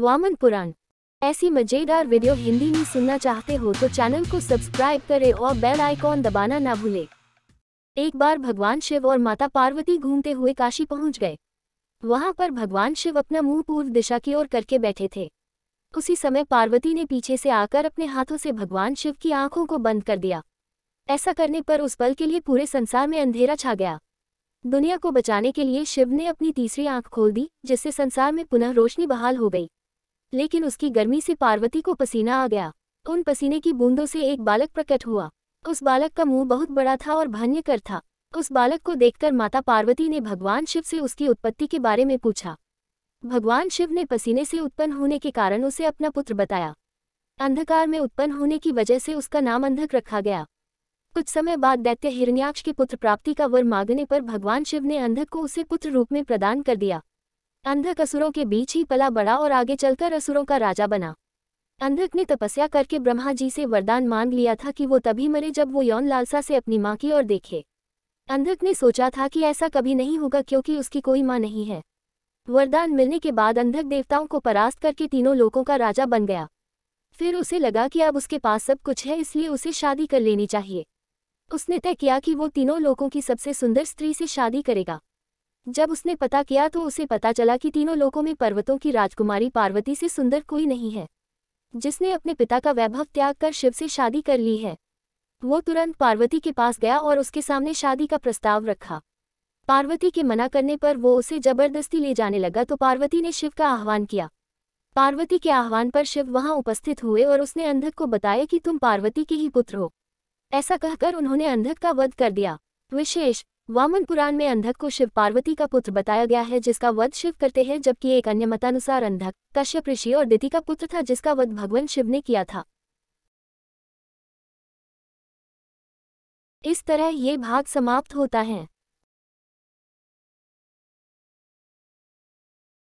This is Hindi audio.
वामन पुराण ऐसी मजेदार वीडियो हिंदी में सुनना चाहते हो तो चैनल को सब्सक्राइब करें और बेल आइकॉन दबाना ना भूलें एक बार भगवान शिव और माता पार्वती घूमते हुए काशी पहुंच गए वहां पर भगवान शिव अपना मुंह पूर्व दिशा की ओर करके बैठे थे उसी समय पार्वती ने पीछे से आकर अपने हाथों से भगवान शिव की आंखों को बंद कर दिया ऐसा करने पर उस पल के लिए पूरे संसार में अंधेरा छा गया दुनिया को बचाने के लिए शिव ने अपनी तीसरी आंख खोल दी जिससे संसार में पुनः रोशनी बहाल हो गई लेकिन उसकी गर्मी से पार्वती को पसीना आ गया उन पसीने की बूंदों से एक बालक प्रकट हुआ उस बालक का मुंह बहुत बड़ा था और भान्यकर था उस बालक को देखकर माता पार्वती ने भगवान शिव से उसकी उत्पत्ति के बारे में पूछा भगवान शिव ने पसीने से उत्पन्न होने के कारण उसे अपना पुत्र बताया अंधकार में उत्पन्न होने की वजह से उसका नाम अंधक रखा गया कुछ समय बाद दैत्य हिरण्याक्ष के पुत्र प्राप्ति का वर मांगने पर भगवान शिव ने अंधक को उसे पुत्र रूप में प्रदान कर दिया अंधक असुरों के बीच ही पला बड़ा और आगे चलकर असुरों का राजा बना अंधक ने तपस्या करके ब्रह्मा जी से वरदान मांग लिया था कि वो तभी मरे जब वो यौन लालसा से अपनी माँ की ओर देखे अंधक ने सोचा था कि ऐसा कभी नहीं होगा क्योंकि उसकी कोई माँ नहीं है वरदान मिलने के बाद अंधक देवताओं को परास्त करके तीनों लोगों का राजा बन गया फिर उसे लगा कि अब उसके पास सब कुछ है इसलिए उसे शादी कर लेनी चाहिए उसने तय किया कि वो तीनों लोगों की सबसे सुंदर स्त्री से शादी करेगा जब उसने पता किया तो उसे पता चला कि तीनों लोगों में पर्वतों की राजकुमारी पार्वती से सुंदर कोई नहीं है जिसने अपने पिता का वैभव त्याग कर शिव से शादी कर ली है वो तुरंत पार्वती के पास गया और उसके सामने शादी का प्रस्ताव रखा पार्वती के मना करने पर वो उसे जबरदस्ती ले जाने लगा तो पार्वती ने शिव का आह्वान किया पार्वती के आह्वान पर शिव वहां उपस्थित हुए और उसने अंधक को बताया कि तुम पार्वती के ही पुत्र हो ऐसा कहकर उन्होंने अंधक का वध कर दिया विशेष वामन पुराण में अंधक को शिव पार्वती का पुत्र बताया गया है जिसका वध शिव करते हैं जबकि एक अन्य मतानुसार अंधक कश्यप ऋषि और दिति का पुत्र था जिसका वध भगवान शिव ने किया था इस तरह ये भाग समाप्त होता है